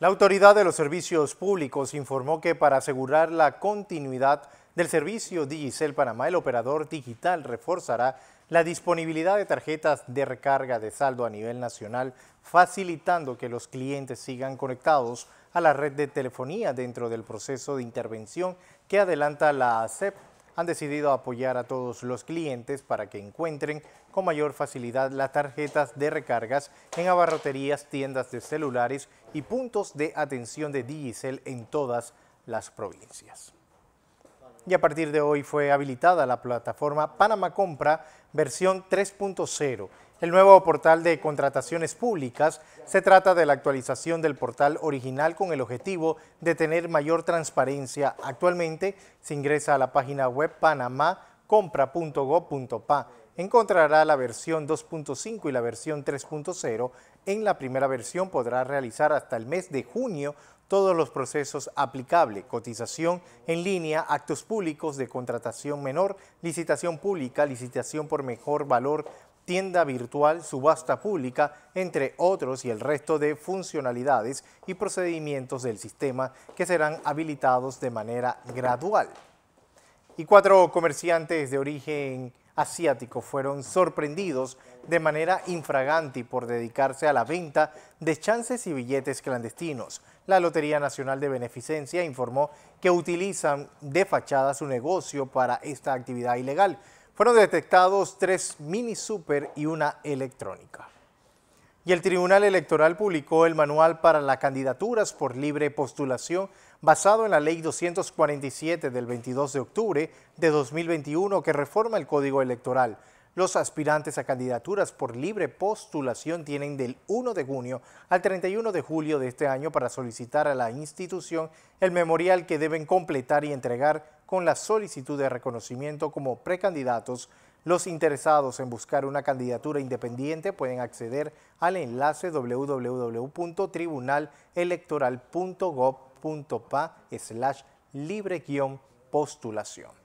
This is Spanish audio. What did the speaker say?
La Autoridad de los Servicios Públicos informó que para asegurar la continuidad del servicio Digicel Panamá, el operador digital reforzará la disponibilidad de tarjetas de recarga de saldo a nivel nacional, facilitando que los clientes sigan conectados a la red de telefonía dentro del proceso de intervención que adelanta la ACEP han decidido apoyar a todos los clientes para que encuentren con mayor facilidad las tarjetas de recargas en abarroterías, tiendas de celulares y puntos de atención de diésel en todas las provincias. Y a partir de hoy fue habilitada la plataforma Panamá Compra versión 3.0 el nuevo portal de contrataciones públicas se trata de la actualización del portal original con el objetivo de tener mayor transparencia. Actualmente se ingresa a la página web panamacompra.gov.pa. Encontrará la versión 2.5 y la versión 3.0. En la primera versión podrá realizar hasta el mes de junio todos los procesos aplicables, cotización en línea, actos públicos de contratación menor, licitación pública, licitación por mejor valor tienda virtual, subasta pública, entre otros, y el resto de funcionalidades y procedimientos del sistema que serán habilitados de manera gradual. Y cuatro comerciantes de origen asiático fueron sorprendidos de manera infragante por dedicarse a la venta de chances y billetes clandestinos. La Lotería Nacional de Beneficencia informó que utilizan de fachada su negocio para esta actividad ilegal fueron detectados tres mini super y una electrónica. Y el Tribunal Electoral publicó el manual para las candidaturas por libre postulación basado en la Ley 247 del 22 de octubre de 2021 que reforma el Código Electoral. Los aspirantes a candidaturas por libre postulación tienen del 1 de junio al 31 de julio de este año para solicitar a la institución el memorial que deben completar y entregar con la solicitud de reconocimiento como precandidatos, los interesados en buscar una candidatura independiente pueden acceder al enlace www.tribunalelectoral.gov.pa slash libre postulación.